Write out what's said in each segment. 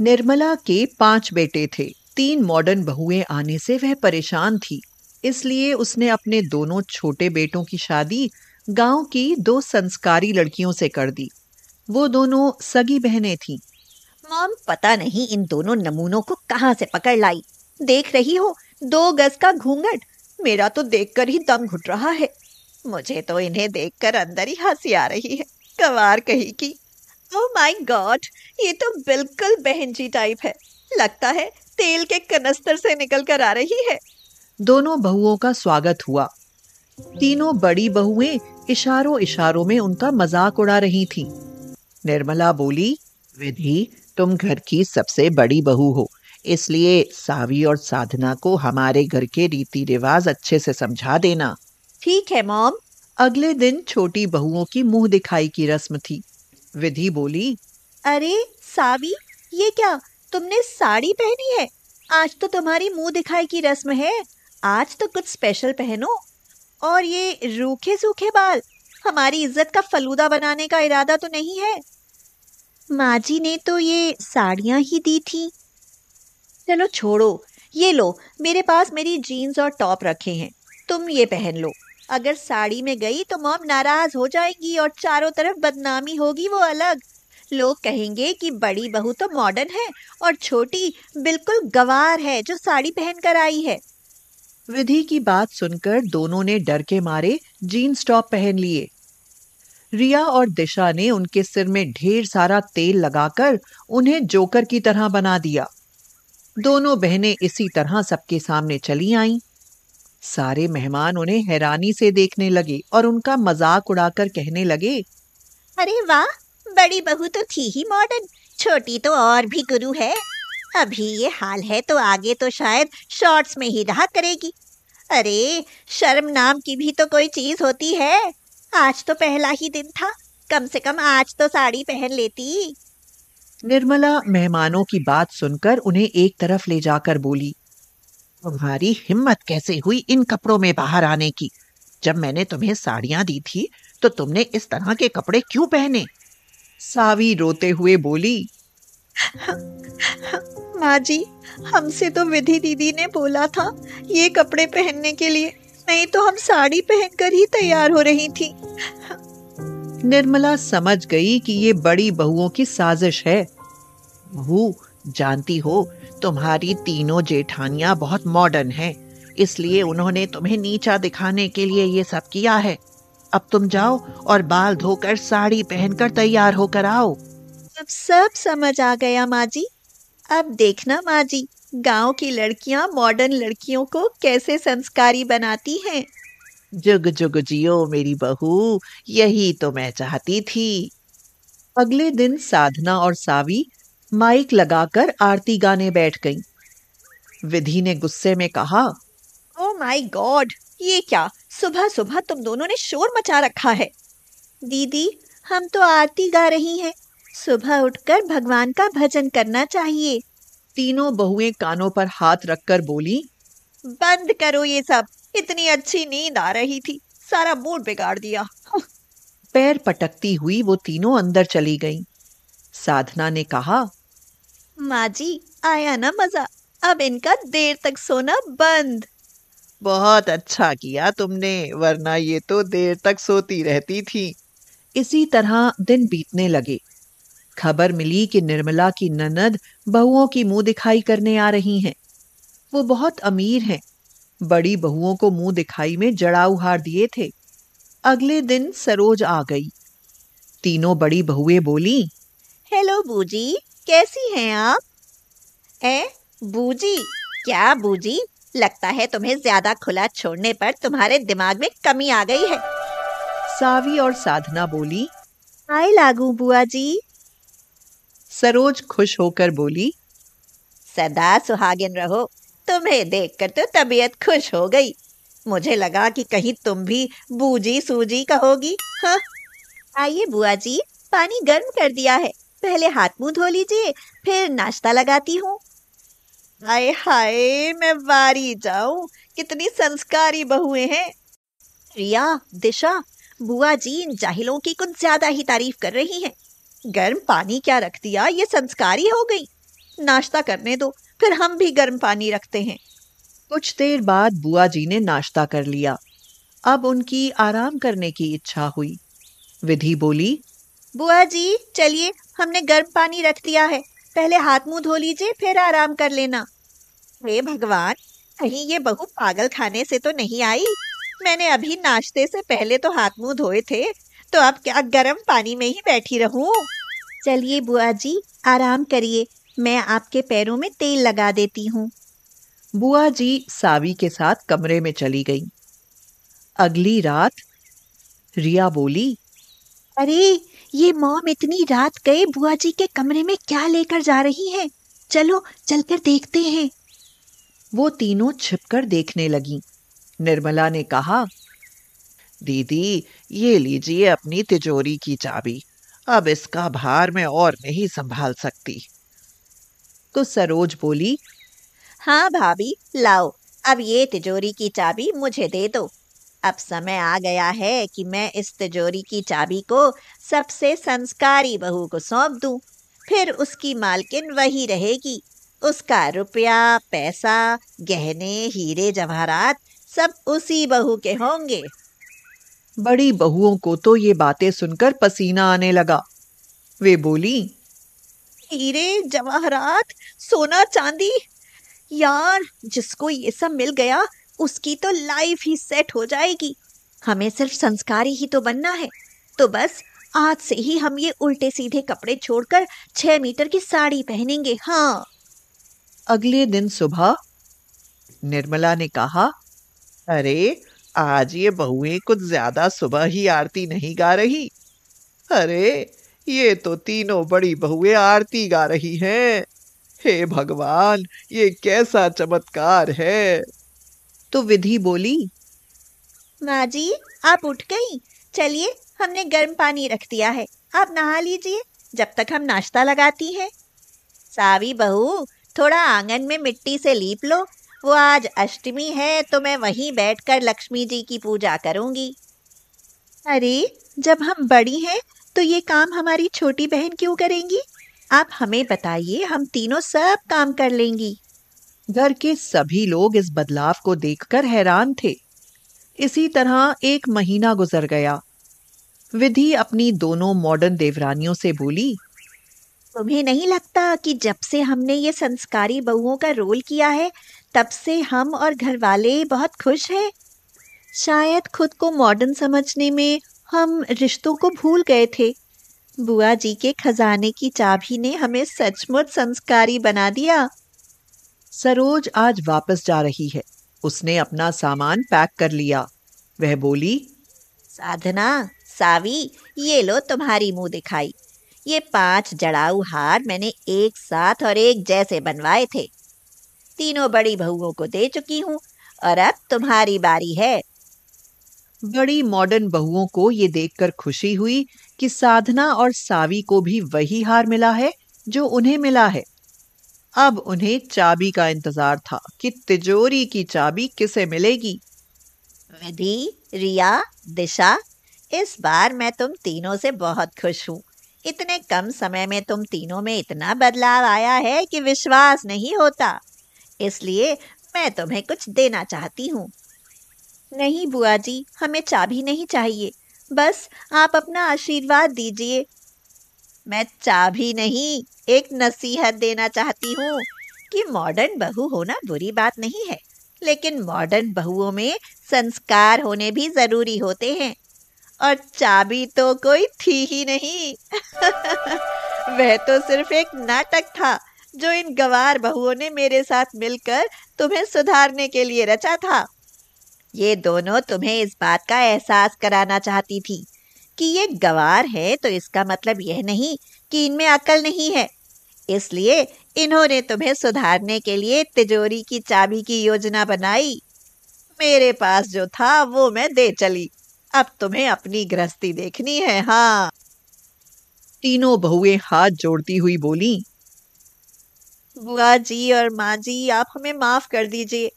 निर्मला के पांच बेटे थे तीन मॉडर्न बहुएं आने से वह परेशान थी इसलिए उसने अपने दोनों छोटे बेटों की शादी गांव की दो संस्कारी लड़कियों से कर दी वो दोनों सगी बहनें थीं मॉम पता नहीं इन दोनों नमूनों को कहाँ से पकड़ लाई देख रही हो दो गज का घूंघट मेरा तो देखकर ही दम घुट रहा है मुझे तो इन्हें देखकर अंदर ही हंसी आ रही है कवार कही की ओह माय गॉड ये तो बिल्कुल बहन जी टाइप है लगता है तेल के कनस्तर से निकल कर आ रही है दोनों बहुओं का स्वागत हुआ तीनों बड़ी बहुएं इशारों इशारों में उनका मजाक उड़ा रही थी निर्मला बोली विधि तुम घर की सबसे बड़ी बहू हो इसलिए सावी और साधना को हमारे घर के रीति रिवाज अच्छे से समझा देना ठीक है मॉम अगले दिन छोटी बहुओं की मुंह दिखाई की रस्म थी विधि बोली अरे सावी ये क्या तुमने साड़ी पहनी है आज तो तुम्हारी मुंह दिखाई की रस्म है आज तो कुछ स्पेशल पहनो और ये रूखे सूखे बाल हमारी इज्जत का फलूदा बनाने का इरादा तो नहीं है माँ जी ने तो ये साड़ियाँ ही दी थी चलो छोड़ो ये लो मेरे पास मेरी जीन्स और टॉप रखे हैं तुम ये पहन लो अगर साड़ी में गई तो मॉम नाराज हो जाएगी और चारों तरफ बदनामी होगी वो अलग लोग कहेंगे कि बड़ी बहू तो मॉडर्न है और छोटी बिल्कुल गवार है जो साड़ी पहनकर आई है विधि की बात सुनकर दोनों ने डर के मारे जीन्स टॉप पहन लिए रिया और दिशा ने उनके सिर में ढेर सारा तेल लगाकर उन्हें जोकर की तरह बना दिया दोनों बहनें इसी तरह सबके सामने चली आईं। सारे मेहमान उन्हें हैरानी से देखने लगे और उनका मजाक उड़ाकर कहने लगे अरे वाह बड़ी बहू तो थी ही मॉडर्न छोटी तो और भी गुरु है अभी ये हाल है तो आगे तो शायद शॉर्ट्स में ही रहा करेगी अरे शर्म नाम की भी तो कोई चीज होती है आज तो पहला ही दिन था कम से कम आज तो साड़ी पहन लेती निर्मला मेहमानों की बात सुनकर उन्हें एक तरफ ले जाकर बोली तुम्हारी हिम्मत कैसे हुई इन कपड़ों में बाहर आने की जब मैंने तुम्हें साड़ियां दी थी तो तुमने इस तरह के कपड़े क्यों पहने सावी रोते हुए बोली माँ जी हमसे तो विधि दीदी ने बोला था ये कपड़े पहनने के लिए नहीं तो हम साड़ी पहनकर ही तैयार हो रही थी निर्मला समझ गई कि ये बड़ी बहुओं की साजिश है बहू जानती हो तुम्हारी तीनों जेठानियां बहुत मॉडर्न हैं इसलिए उन्होंने तुम्हें नीचा दिखाने के लिए ये सब किया है अब तुम जाओ और बाल धोकर साड़ी पहनकर तैयार होकर आओ अब सब समझ आ गया माँ जी अब देखना माँ जी गाँव की लड़कियाँ मॉडर्न लड़कियों को कैसे संस्कारी बनाती हैं जुग जुग जियो मेरी बहू यही तो मैं चाहती थी अगले दिन साधना और सावी माइक लगाकर आरती गाने बैठ गई विधि ने गुस्से में कहा ओ माई गॉड ये क्या सुबह सुबह तुम दोनों ने शोर मचा रखा है दीदी हम तो आरती गा रही हैं सुबह उठकर भगवान का भजन करना चाहिए तीनों बहुएं कानों पर हाथ रखकर बोली बंद करो ये सब इतनी अच्छी नींद आ रही थी सारा मूड बिगाड़ दिया पैर पटकती हुई वो तीनों अंदर चली गईं। साधना ने कहा माँ जी आया ना मजा अब इनका देर तक सोना बंद बहुत अच्छा किया तुमने वरना ये तो देर तक सोती रहती थी इसी तरह दिन बीतने लगे खबर मिली कि निर्मला की ननद बहुओं की मुंह दिखाई करने आ रही हैं वो बहुत अमीर हैं बड़ी बहुओं को मुंह दिखाई में जड़ा उहार दिए थे अगले दिन सरोज आ गई तीनों बड़ी बहुएं बोली हेलो बूजी कैसी हैं आप ए बूजी क्या बूजी लगता है तुम्हें ज्यादा खुला छोड़ने पर तुम्हारे दिमाग में कमी आ गई है सावी और साधना बोली आई लागू बुआ जी सरोज खुश होकर बोली सदा सुहागिन रहो तुम्हें देखकर तो तबीयत खुश हो गई मुझे लगा कि कहीं तुम भी बूजी सूजी कहोगी हाँ आइए बुआ जी पानी गर्म कर दिया है पहले हाथ मुंह धो लीजिए फिर नाश्ता लगाती हूँ हाय हाय मैं वारी जाऊं कितनी संस्कारी बहुएं हैं रिया दिशा बुआ जी इन जाहिलों की कुछ ज्यादा ही तारीफ कर रही हैं गर्म पानी क्या रख दिया ये संस्कारी हो गई नाश्ता करने दो फिर हम भी गर्म पानी रखते हैं कुछ देर बाद बुआ जी ने नाश्ता कर लिया अब उनकी आराम करने की इच्छा हुई विधि बोली बुआ जी चलिए हमने गर्म पानी रख दिया है पहले हाथ मुंह धो लीजिए फिर आराम कर लेना हे भगवान कहीं ये बहू पागल खाने से तो नहीं आई मैंने अभी नाश्ते से पहले तो हाथ मुंह धोए थे तो अब क्या गर्म पानी में ही बैठी रहूं चलिए बुआ जी आराम करिए मैं आपके पैरों में तेल लगा देती हूँ बुआ जी सावी के साथ कमरे में चली गई अगली रात रिया बोली अरे ये मॉम इतनी रात गए बुआ जी के कमरे में क्या लेकर जा रही हैं? चलो चलकर देखते हैं वो तीनों छिपकर देखने लगी निर्मला ने कहा दीदी ये लीजिए अपनी तिजोरी की चाबी अब इसका भार मैं और नहीं संभाल सकती तो सरोज बोली हाँ भाभी लाओ अब ये तिजोरी की चाबी मुझे दे दो अब समय आ गया है कि मैं इस तिजोरी की चाबी को सबसे संस्कारी बहू को सौंप दूं। फिर उसकी मालकिन वही रहेगी उसका रुपया पैसा गहने हीरे जवाहरात सब उसी बहू के होंगे बड़ी बहुओं को तो ये बातें सुनकर पसीना आने लगा वे बोली हीरे जवाहरात सोना चांदी यार जिसको ये सब मिल गया उसकी तो लाइफ ही सेट हो जाएगी हमें सिर्फ संस्कारी ही तो बनना है तो बस आज से ही हम ये उल्टे सीधे कपड़े छोड़कर छह मीटर की साड़ी पहनेंगे हाँ अगले दिन सुबह निर्मला ने कहा अरे आज ये बहुएं कुछ ज्यादा सुबह ही आरती नहीं गा रही अरे ये तो तीनों बड़ी बहुएं आरती गा रही हैं हे भगवान ये कैसा चमत्कार है तो विधि बोली माँ जी आप उठ गई चलिए हमने गर्म पानी रख दिया है आप नहा लीजिए जब तक हम नाश्ता लगाती हैं सावी बहू थोड़ा आंगन में मिट्टी से लीप लो वो आज अष्टमी है तो मैं वहीं बैठकर लक्ष्मी जी की पूजा करूंगी अरे जब हम बड़ी हैं तो ये काम हमारी छोटी बहन क्यों करेंगी आप हमें बताइए हम तीनों सब काम कर लेंगी घर के सभी लोग इस बदलाव को देखकर हैरान थे इसी तरह एक महीना गुजर गया विधि अपनी दोनों मॉडर्न देवरानियों से बोली तुम्हें नहीं लगता कि जब से हमने ये संस्कारी बहुओं का रोल किया है तब से हम और घर वाले बहुत खुश हैं शायद खुद को मॉडर्न समझने में हम रिश्तों को भूल गए थे बुआ जी के खजाने की चाबी ने हमें सचमुच संस्कारी बना दिया सरोज आज वापस जा रही है उसने अपना सामान पैक कर लिया वह बोली साधना सावी ये लो तुम्हारी मुंह दिखाई ये पांच जड़ाऊ हार मैंने एक साथ और एक जैसे बनवाए थे तीनों बड़ी बहुओं को दे चुकी हूँ और अब तुम्हारी बारी है बड़ी मॉडर्न बहुओं को ये देखकर खुशी हुई कि साधना और सावी को भी वही हार मिला है जो उन्हें मिला है अब उन्हें चाबी का इंतजार था कि तिजोरी की चाबी किसे मिलेगी विधि रिया दिशा इस बार मैं तुम तीनों से बहुत खुश हूँ इतने कम समय में तुम तीनों में इतना बदलाव आया है कि विश्वास नहीं होता इसलिए मैं तुम्हें कुछ देना चाहती हूँ नहीं बुआ जी हमें चाबी नहीं चाहिए बस आप अपना आशीर्वाद दीजिए मैं चाबी नहीं एक नसीहत देना चाहती हूँ कि मॉडर्न बहू होना बुरी बात नहीं है लेकिन मॉडर्न बहुओं में संस्कार होने भी जरूरी होते हैं और चाबी तो कोई थी ही नहीं वह तो सिर्फ एक नाटक था जो इन गवार बहुओं ने मेरे साथ मिलकर तुम्हें सुधारने के लिए रचा था ये दोनों तुम्हें इस बात का एहसास कराना चाहती थी कि ये गवार है तो इसका मतलब यह नहीं कि इनमें अकल नहीं है इसलिए इन्होंने तुम्हें सुधारने के लिए तिजोरी की चाबी की योजना बनाई मेरे पास जो था वो मैं दे चली अब तुम्हें अपनी गृहस्थी देखनी है हाँ तीनों बहुएं हाथ जोड़ती हुई बोली बुआ जी और माँ जी आप हमें माफ कर दीजिए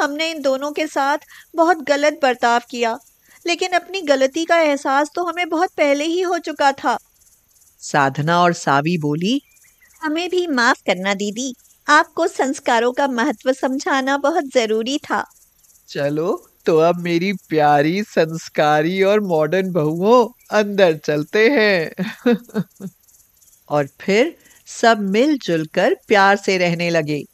हमने इन दोनों के साथ बहुत गलत बर्ताव किया लेकिन अपनी गलती का एहसास तो हमें बहुत पहले ही हो चुका था साधना और सावी बोली हमें भी माफ करना दीदी आपको संस्कारों का महत्व समझाना बहुत जरूरी था चलो तो अब मेरी प्यारी संस्कारी और मॉडर्न बहुओं अंदर चलते हैं और फिर सब मिलजुल कर प्यार से रहने लगे